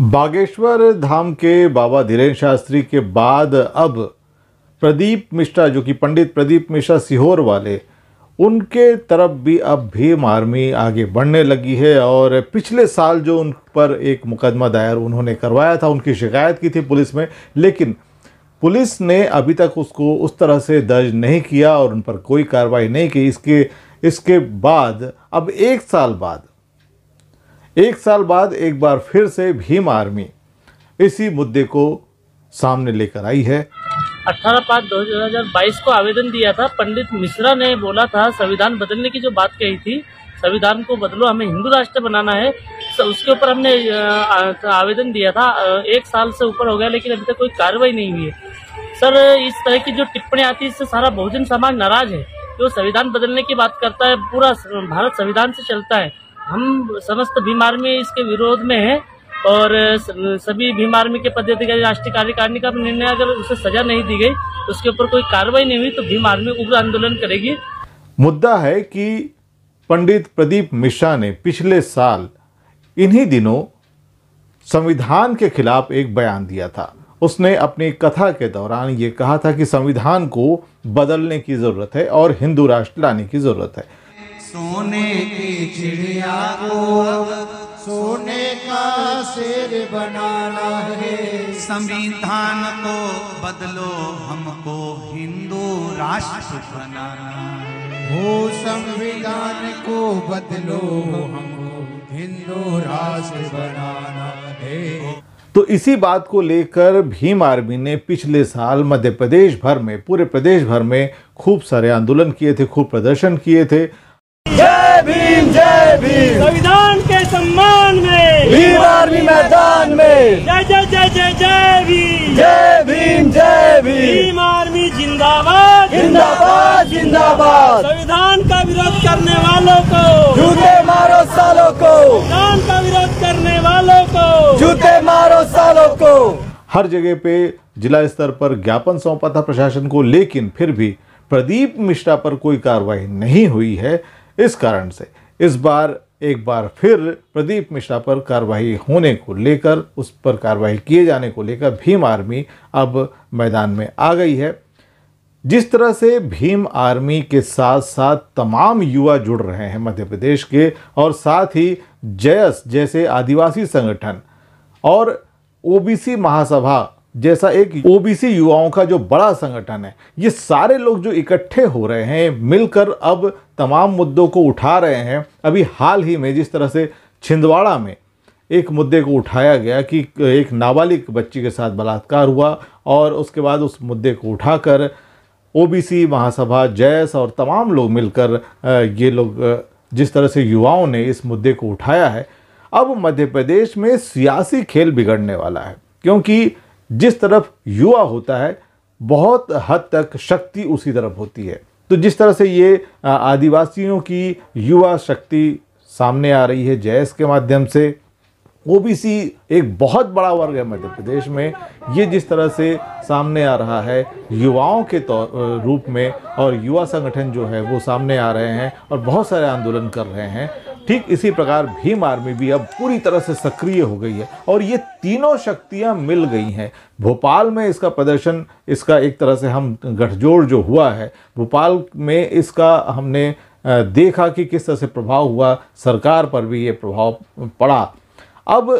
बागेश्वर धाम के बाबा धीरेन्द्र शास्त्री के बाद अब प्रदीप मिश्रा जो कि पंडित प्रदीप मिश्रा सीहोर वाले उनके तरफ भी अब भीम आर्मी आगे बढ़ने लगी है और पिछले साल जो उन पर एक मुकदमा दायर उन्होंने करवाया था उनकी शिकायत की थी पुलिस में लेकिन पुलिस ने अभी तक उसको उस तरह से दर्ज नहीं किया और उन पर कोई कार्रवाई नहीं की इसके इसके बाद अब एक साल बाद एक साल बाद एक बार फिर से भीम आर्मी इसी मुद्दे को सामने लेकर आई है अठारह पाँच बाईस को आवेदन दिया था पंडित मिश्रा ने बोला था संविधान बदलने की जो बात कही थी संविधान को बदलो हमें हिंदू राष्ट्र बनाना है तो उसके ऊपर हमने आवेदन दिया था एक साल से ऊपर हो गया लेकिन अभी तक कोई कार्रवाई नहीं हुई है सर इस तरह की जो टिप्पणी आती है इससे सारा बहुजन समाज नाराज है जो संविधान बदलने की बात करता है पूरा भारत संविधान से चलता है हम समस्त भीमार्मी इसके विरोध में है और सभी भीमार्मी के पदाधिकारी राष्ट्रीय कार्यकारिणी का निर्णय अगर उसे सजा नहीं दी गई तो उसके ऊपर कोई कार्रवाई नहीं हुई तो भीम आर्मी उग्र आंदोलन करेगी मुद्दा है कि पंडित प्रदीप मिश्रा ने पिछले साल इन्हीं दिनों संविधान के खिलाफ एक बयान दिया था उसने अपनी कथा के दौरान ये कहा था कि संविधान को बदलने की ज़रूरत है और हिंदू राष्ट्र लाने की ज़रूरत है सोने की चिड़िया को सोने का सिर बनाना है संविधान को बदलो हमको हिंदू राष्ट्र बनाना हो संविधान को बदलो हमको हिंदू राष्ट्र बनाना है तो इसी बात को लेकर भीम आर्मी ने पिछले साल मध्य प्रदेश भर में पूरे प्रदेश भर में खूब सारे आंदोलन किए थे खूब प्रदर्शन किए थे जय भीम जय भीम संविधान के सम्मान में भीम आर्मी मैदान में जय जय जय जय जय भीम जय भीम जय भीम भीम आर्मी जिंदाबाद जिंदाबाद जिंदाबाद संविधान का विरोध करने वालों को जूते मारो सालों को संविधान का विरोध करने वालों को जूते मारो सालों को हर जगह पे जिला स्तर पर ज्ञापन सौंपा था प्रशासन को लेकिन फिर भी प्रदीप मिश्रा पर कोई कार्रवाई नहीं हुई है इस कारण से इस बार एक बार फिर प्रदीप मिश्रा पर कार्रवाई होने को लेकर उस पर कार्रवाई किए जाने को लेकर भीम आर्मी अब मैदान में आ गई है जिस तरह से भीम आर्मी के साथ साथ तमाम युवा जुड़ रहे हैं मध्य प्रदेश के और साथ ही जयस जैसे आदिवासी संगठन और ओबीसी महासभा जैसा एक ओबीसी युवाओं का जो बड़ा संगठन है ये सारे लोग जो इकट्ठे हो रहे हैं मिलकर अब तमाम मुद्दों को उठा रहे हैं अभी हाल ही में जिस तरह से छिंदवाड़ा में एक मुद्दे को उठाया गया कि एक नाबालिग बच्ची के साथ बलात्कार हुआ और उसके बाद उस मुद्दे को उठाकर ओबीसी महासभा जैस और तमाम लोग मिलकर ये लोग जिस तरह से युवाओं ने इस मुद्दे को उठाया है अब मध्य प्रदेश में सियासी खेल बिगड़ने वाला है क्योंकि जिस तरफ युवा होता है बहुत हद तक शक्ति उसी तरफ होती है तो जिस तरह से ये आदिवासियों की युवा शक्ति सामने आ रही है जैस के माध्यम से ओबीसी एक बहुत बड़ा वर्ग है मध्य प्रदेश में ये जिस तरह से सामने आ रहा है युवाओं के तौर तो, रूप में और युवा संगठन जो है वो सामने आ रहे हैं और बहुत सारे आंदोलन कर रहे हैं ठीक इसी प्रकार भीम आर्मी भी अब पूरी तरह से सक्रिय हो गई है और ये तीनों शक्तियां मिल गई हैं भोपाल में इसका प्रदर्शन इसका एक तरह से हम गठजोड़ जो हुआ है भोपाल में इसका हमने देखा कि किस तरह से प्रभाव हुआ सरकार पर भी ये प्रभाव पड़ा अब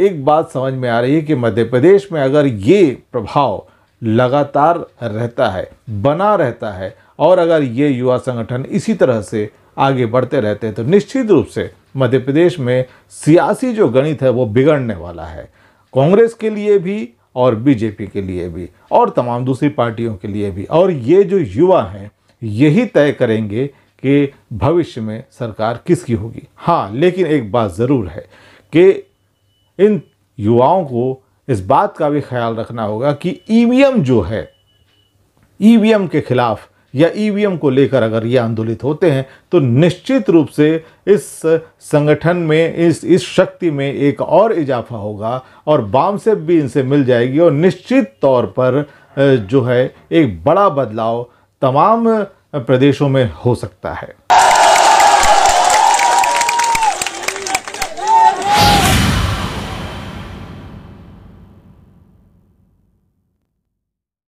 एक बात समझ में आ रही है कि मध्य प्रदेश में अगर ये प्रभाव लगातार रहता है बना रहता है और अगर ये युवा संगठन इसी तरह से आगे बढ़ते रहते हैं तो निश्चित रूप से मध्य प्रदेश में सियासी जो गणित है वो बिगड़ने वाला है कांग्रेस के लिए भी और बीजेपी के लिए भी और तमाम दूसरी पार्टियों के लिए भी और ये जो युवा हैं यही तय करेंगे कि भविष्य में सरकार किसकी होगी हाँ लेकिन एक बात ज़रूर है कि इन युवाओं को इस बात का भी ख्याल रखना होगा कि ईवीएम जो है ईवीएम के खिलाफ या ईवीएम को लेकर अगर ये आंदोलित होते हैं तो निश्चित रूप से इस संगठन में इस इस शक्ति में एक और इजाफा होगा और बाम से भी इनसे मिल जाएगी और निश्चित तौर पर जो है एक बड़ा बदलाव तमाम प्रदेशों में हो सकता है